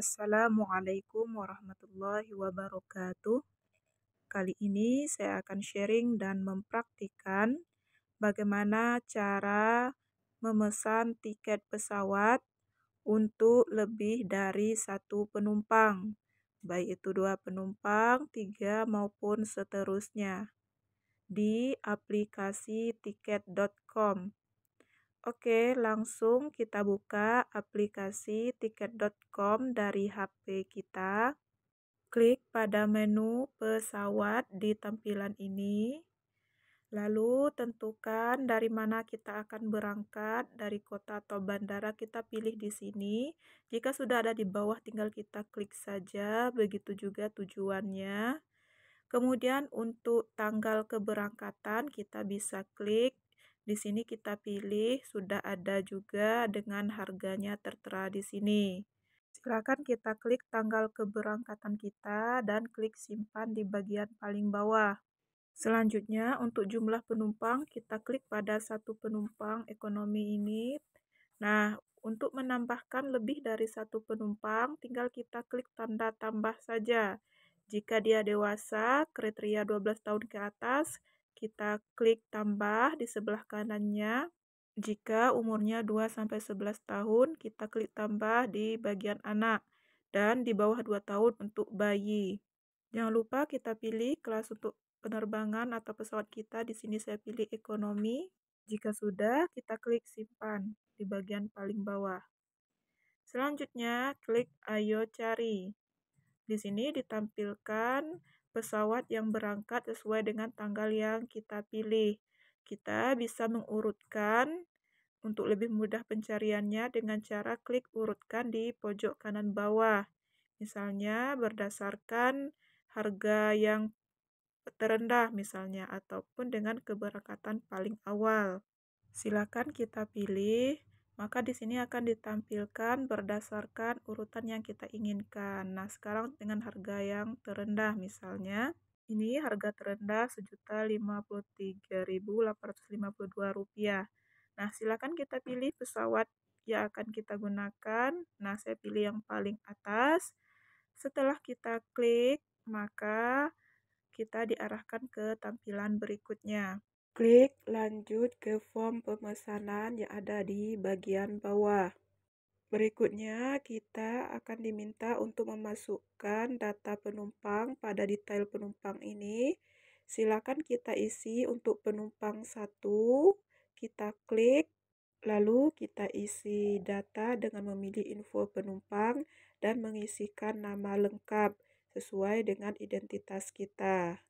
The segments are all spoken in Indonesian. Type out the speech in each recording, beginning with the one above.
Assalamualaikum warahmatullahi wabarakatuh. Kali ini saya akan sharing dan mempraktikkan bagaimana cara memesan tiket pesawat untuk lebih dari satu penumpang, baik itu dua penumpang, tiga maupun seterusnya, di aplikasi tiket.com. Oke, langsung kita buka aplikasi tiket.com dari HP kita. Klik pada menu pesawat di tampilan ini. Lalu tentukan dari mana kita akan berangkat, dari kota atau bandara kita pilih di sini. Jika sudah ada di bawah tinggal kita klik saja, begitu juga tujuannya. Kemudian untuk tanggal keberangkatan kita bisa klik di sini kita pilih sudah ada juga dengan harganya tertera di sini. Silakan kita klik tanggal keberangkatan kita dan klik simpan di bagian paling bawah. Selanjutnya untuk jumlah penumpang kita klik pada satu penumpang ekonomi ini. Nah, untuk menambahkan lebih dari satu penumpang tinggal kita klik tanda tambah saja. Jika dia dewasa, kriteria 12 tahun ke atas, kita klik tambah di sebelah kanannya. Jika umurnya 2-11 tahun, kita klik tambah di bagian anak dan di bawah 2 tahun untuk bayi. Jangan lupa kita pilih kelas untuk penerbangan atau pesawat kita. Di sini saya pilih ekonomi. Jika sudah, kita klik simpan di bagian paling bawah. Selanjutnya, klik ayo cari. Di sini ditampilkan pesawat yang berangkat sesuai dengan tanggal yang kita pilih. Kita bisa mengurutkan untuk lebih mudah pencariannya dengan cara klik urutkan di pojok kanan bawah. Misalnya berdasarkan harga yang terendah misalnya ataupun dengan keberangkatan paling awal. Silakan kita pilih maka di sini akan ditampilkan berdasarkan urutan yang kita inginkan. Nah, sekarang dengan harga yang terendah misalnya, ini harga terendah rp rupiah. Nah, silakan kita pilih pesawat yang akan kita gunakan. Nah, saya pilih yang paling atas. Setelah kita klik, maka kita diarahkan ke tampilan berikutnya. Klik lanjut ke form pemesanan yang ada di bagian bawah. Berikutnya, kita akan diminta untuk memasukkan data penumpang pada detail penumpang ini. Silakan kita isi untuk penumpang satu. kita klik, lalu kita isi data dengan memilih info penumpang dan mengisikan nama lengkap sesuai dengan identitas kita.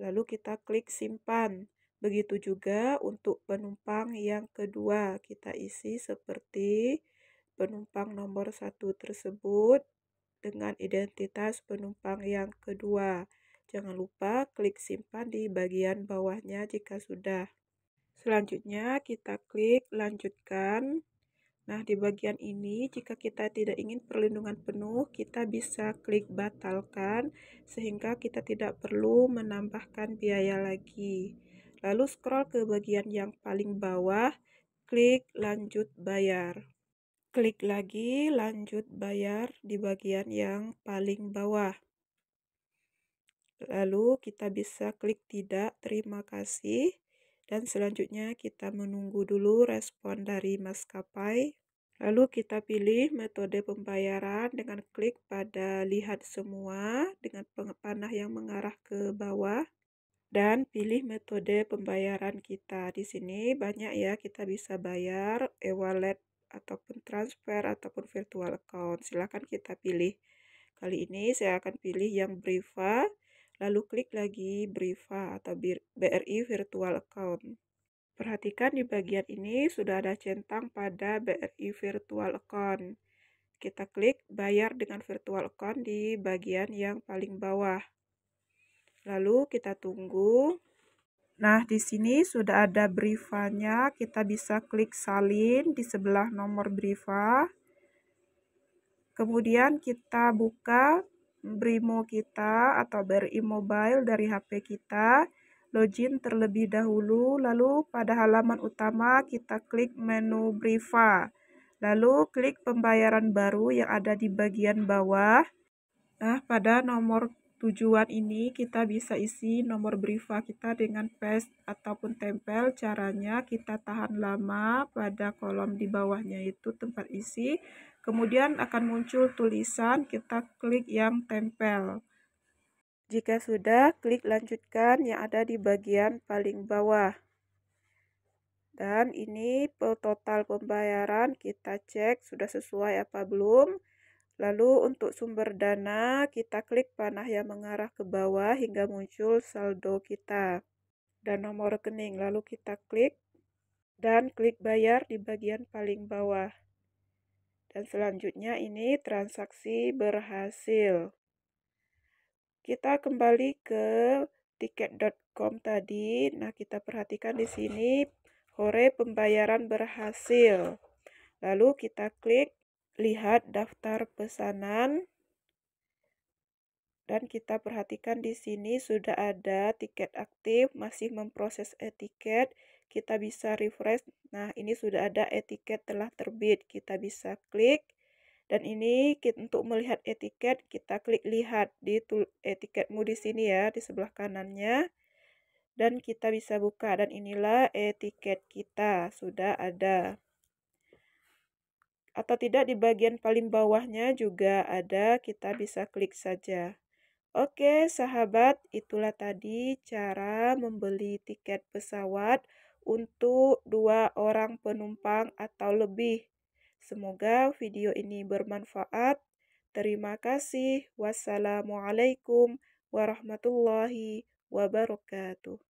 Lalu kita klik simpan. Begitu juga untuk penumpang yang kedua, kita isi seperti penumpang nomor satu tersebut dengan identitas penumpang yang kedua. Jangan lupa klik simpan di bagian bawahnya jika sudah. Selanjutnya kita klik lanjutkan. Nah, di bagian ini jika kita tidak ingin perlindungan penuh, kita bisa klik batalkan sehingga kita tidak perlu menambahkan biaya lagi. Lalu scroll ke bagian yang paling bawah, klik lanjut bayar. Klik lagi lanjut bayar di bagian yang paling bawah. Lalu kita bisa klik tidak, terima kasih. Dan selanjutnya kita menunggu dulu respon dari maskapai Lalu kita pilih metode pembayaran dengan klik pada lihat semua dengan panah yang mengarah ke bawah dan pilih metode pembayaran kita. Di sini banyak ya kita bisa bayar e-wallet ataupun transfer ataupun virtual account. Silahkan kita pilih. Kali ini saya akan pilih yang Briva, lalu klik lagi Briva atau BRI Virtual Account. Perhatikan di bagian ini sudah ada centang pada BRI Virtual Account. Kita klik bayar dengan virtual account di bagian yang paling bawah. Lalu kita tunggu. Nah, di sini sudah ada briefanya. Kita bisa klik salin di sebelah nomor briefa. Kemudian kita buka Brimo kita atau BRI Mobile dari HP kita. Login terlebih dahulu, lalu pada halaman utama kita klik menu Briefa. Lalu klik pembayaran baru yang ada di bagian bawah. Nah, pada nomor tujuan ini kita bisa isi nomor briva kita dengan paste ataupun tempel. Caranya kita tahan lama pada kolom di bawahnya itu tempat isi. Kemudian akan muncul tulisan kita klik yang tempel. Jika sudah, klik lanjutkan yang ada di bagian paling bawah. Dan ini total pembayaran kita cek sudah sesuai apa belum. Lalu untuk sumber dana, kita klik panah yang mengarah ke bawah hingga muncul saldo kita dan nomor rekening. Lalu kita klik dan klik bayar di bagian paling bawah. Dan selanjutnya ini transaksi berhasil. Kita kembali ke tiket.com tadi. Nah, kita perhatikan di sini hore pembayaran berhasil. Lalu kita klik lihat daftar pesanan dan kita perhatikan di sini sudah ada tiket aktif masih memproses etiket kita bisa refresh nah ini sudah ada etiket telah terbit kita bisa klik dan ini kita, untuk melihat etiket kita klik lihat di etiketmu di sini ya di sebelah kanannya dan kita bisa buka dan inilah etiket kita sudah ada atau tidak di bagian paling bawahnya juga ada, kita bisa klik saja. Oke, sahabat, itulah tadi cara membeli tiket pesawat untuk dua orang penumpang atau lebih. Semoga video ini bermanfaat. Terima kasih. Wassalamualaikum warahmatullahi wabarakatuh.